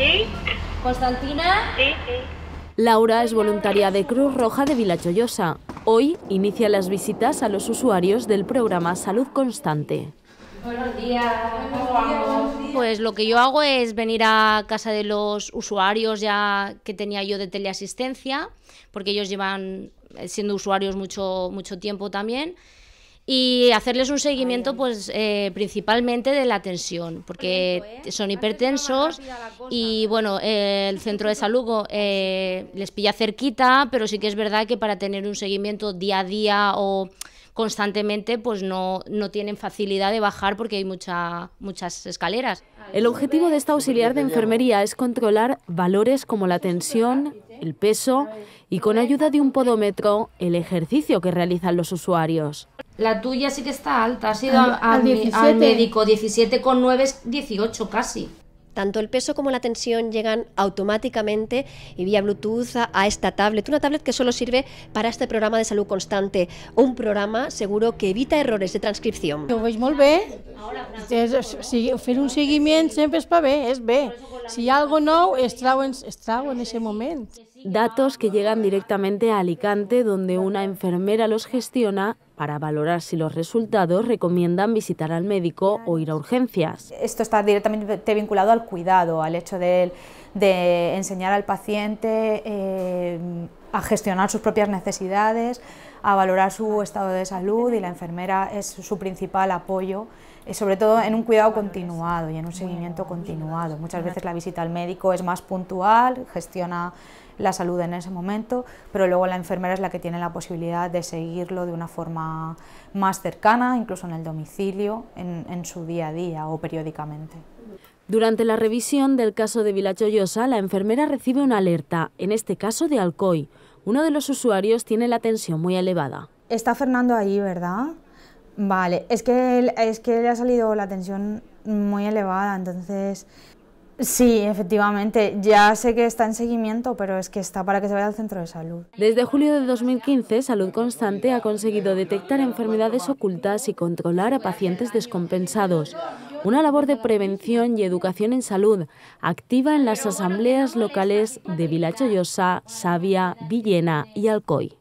Sí. ¿Constantina? Sí, sí. Laura es voluntaria de Cruz Roja de Vilachoyosa. Hoy inicia las visitas a los usuarios del programa Salud Constante. Buenos días, ¿cómo vamos? Pues lo que yo hago es venir a casa de los usuarios ya que tenía yo de teleasistencia, porque ellos llevan eh, siendo usuarios mucho, mucho tiempo también y hacerles un seguimiento pues eh, principalmente de la tensión, porque ¿eh? son hipertensos y bueno, el centro de salud eh, les pilla cerquita, pero sí que es verdad que para tener un seguimiento día a día o constantemente pues no, no tienen facilidad de bajar porque hay muchas escaleras. El objetivo de esta auxiliar de enfermería es controlar valores como la tensión, el peso y con ayuda de un podómetro el ejercicio que realizan los usuarios. La tuya sí que está alta, ha sido al, 17. médico, 17,9 es 18 casi. Tanto el peso como la tensión llegan automáticamente y vía Bluetooth a, esta tablet, una tablet que solo sirve para este programa de salud constante, un programa seguro que evita errores de transcripción. Lo veis muy bien, hacer un seguimiento siempre es para ver, es ver. Si algo no, estrago en, ese momento. Datos que llegan directamente a Alicante, donde una enfermera los gestiona para valorar si los resultados recomiendan visitar al médico o ir a urgencias. Esto está directamente vinculado al cuidado, al hecho de, enseñar al paciente eh, a gestionar sus propias necesidades, a valorar su estado de salud y la enfermera es su principal apoyo, eh, sobre todo en un cuidado continuado y en un seguimiento continuado. Muchas veces la visita al médico es más puntual, gestiona la salud en ese momento, pero luego la enfermera es la que tiene la posibilidad de seguirlo de una forma más cercana, incluso en el domicilio, en, su día a día o periódicamente. Durante la revisión del caso de Vilachoyosa... la enfermera recibe una alerta, en este caso de Alcoy, uno de los usuarios tiene la tensión muy elevada. Está Fernando ahí, ¿verdad? Vale, es que, es que le ha salido la tensión muy elevada, entonces Sí, efectivamente. Ya sé que está en seguimiento, pero es que está para que se vaya al centro de salud. Desde julio de 2015, Salud Constante ha conseguido detectar enfermedades ocultas y controlar a pacientes descompensados una labor de prevención y educación en salud activa en las asambleas locales de Vilachoyosa, Sabia, Villena y Alcoy.